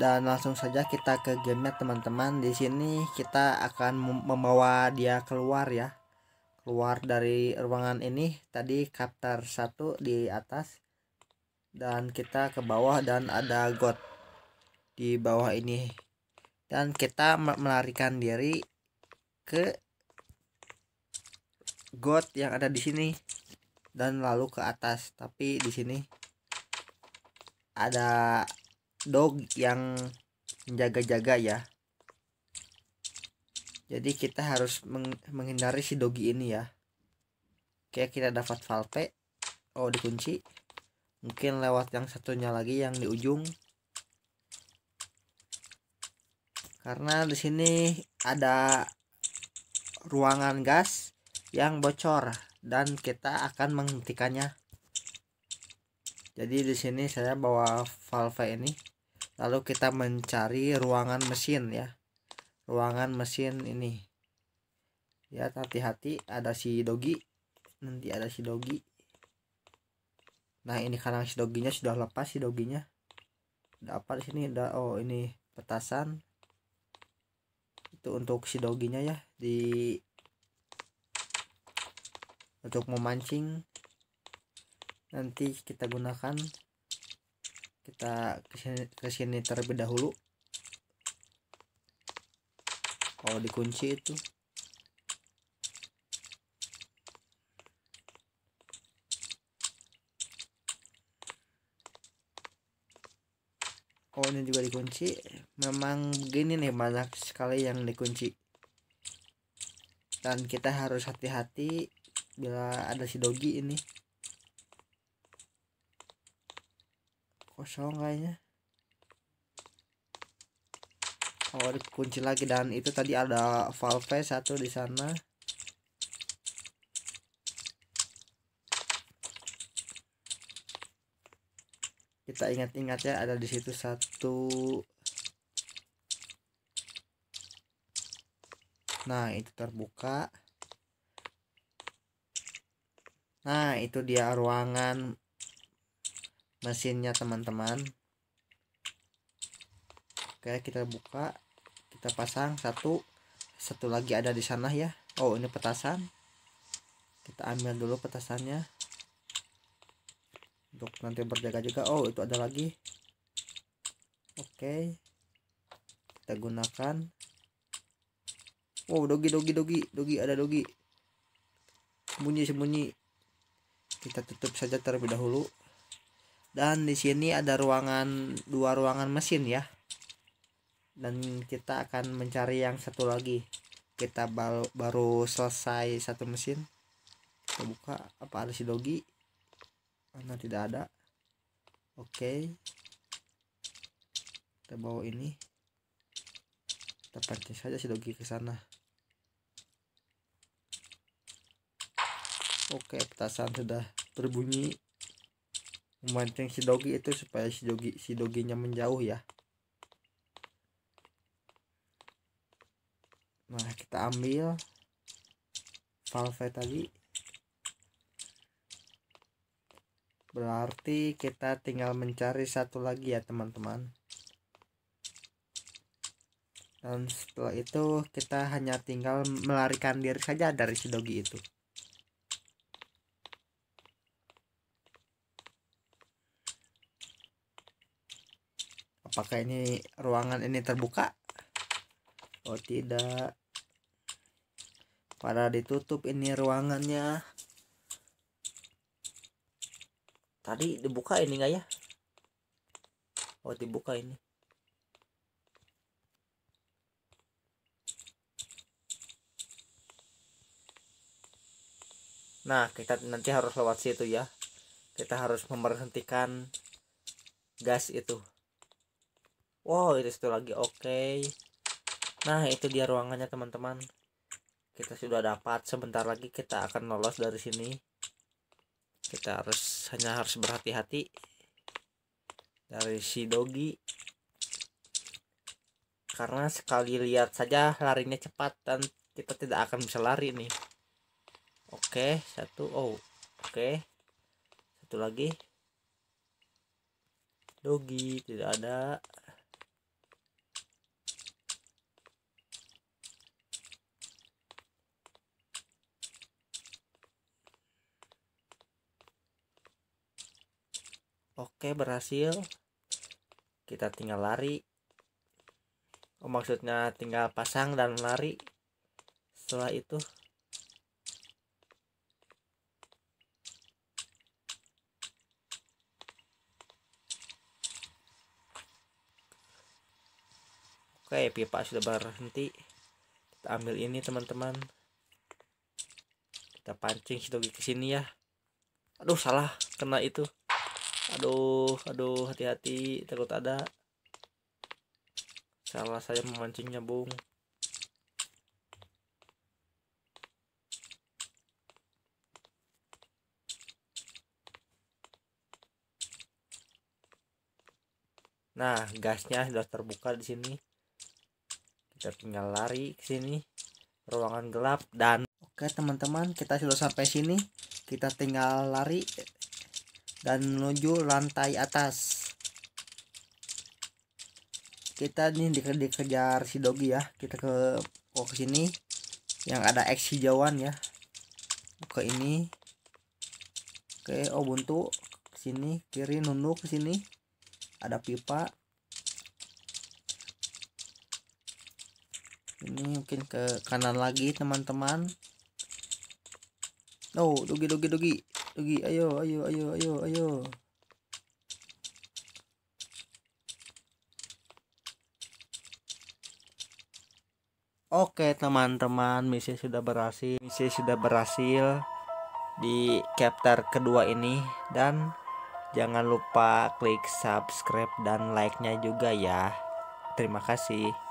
dan langsung saja kita ke gamenya teman-teman di sini kita akan membawa dia keluar ya keluar dari ruangan ini tadi kapter satu di atas dan kita ke bawah dan ada god di bawah ini dan kita melarikan diri ke god yang ada di sini dan lalu ke atas tapi di sini ada dog yang menjaga-jaga ya jadi kita harus menghindari si dogi ini ya oke kita dapat valve oh dikunci mungkin lewat yang satunya lagi yang di ujung karena di sini ada ruangan gas yang bocor dan kita akan menghentikannya jadi di sini saya bawa valve ini lalu kita mencari ruangan mesin ya ruangan mesin ini ya hati-hati ada si dogi nanti ada si dogi nah ini karena si doginya sudah lepas si doginya ada apa di sini ada oh ini petasan itu untuk si doginya ya di untuk memancing nanti kita gunakan kita ke sini terlebih dahulu kalau dikunci itu oh ini juga dikunci memang begini nih banyak sekali yang dikunci dan kita harus hati-hati bila ada si dogi ini kosong kayaknya oh kunci lagi dan itu tadi ada valve satu di sana kita ingat-ingat ya ada di situ satu nah itu terbuka nah itu dia ruangan mesinnya teman-teman oke kita buka kita pasang satu satu lagi ada di sana ya oh ini petasan kita ambil dulu petasannya untuk nanti berjaga juga oh itu ada lagi oke kita gunakan wow oh, dogi dogi dogi dogi ada dogi sembunyi sembunyi kita tutup saja terlebih dahulu dan di sini ada ruangan dua ruangan mesin ya dan kita akan mencari yang satu lagi kita baru baru selesai satu mesin kita buka apa ada si dogi mana tidak ada oke okay. kita bawa ini kita pakai saja si dogi ke sana oke okay, petasan sudah berbunyi memancing si dogi itu supaya si dogi si doginya menjauh ya nah kita ambil valve tadi berarti kita tinggal mencari satu lagi ya teman-teman dan setelah itu kita hanya tinggal melarikan diri saja dari si dogi itu apakah ini ruangan ini terbuka oh tidak pada ditutup ini ruangannya tadi dibuka ini enggak ya oh dibuka ini Nah, kita nanti harus lewat situ ya. Kita harus memberhentikan gas itu wow itu situ lagi oke okay. nah itu dia ruangannya teman-teman kita sudah dapat sebentar lagi kita akan lolos dari sini kita harus hanya harus berhati-hati dari si dogi karena sekali lihat saja larinya cepat dan kita tidak akan bisa lari nih oke okay, satu oh oke okay. satu lagi dogi tidak ada Oke berhasil Kita tinggal lari Oh maksudnya tinggal pasang dan lari Setelah itu Oke pipa sudah berhenti Kita ambil ini teman-teman Kita pancing situ ke sini ya Aduh salah kena itu aduh aduh hati-hati takut ada salah saya memancingnya bung nah gasnya sudah terbuka di sini kita tinggal lari ke sini ruangan gelap dan oke teman-teman kita sudah sampai sini kita tinggal lari dan menuju lantai atas kita nih di dikejar si dogi ya kita ke oh, ke sini yang ada X hijauan ya ke ini oke oh buntu ke sini kiri nunduk ke sini ada pipa ini mungkin ke kanan lagi teman-teman no oh, dogi dogi dogi lagi ayo ayo ayo ayo ayo Oke teman-teman misi sudah berhasil misi sudah berhasil di chapter kedua ini dan jangan lupa klik subscribe dan like nya juga ya terima kasih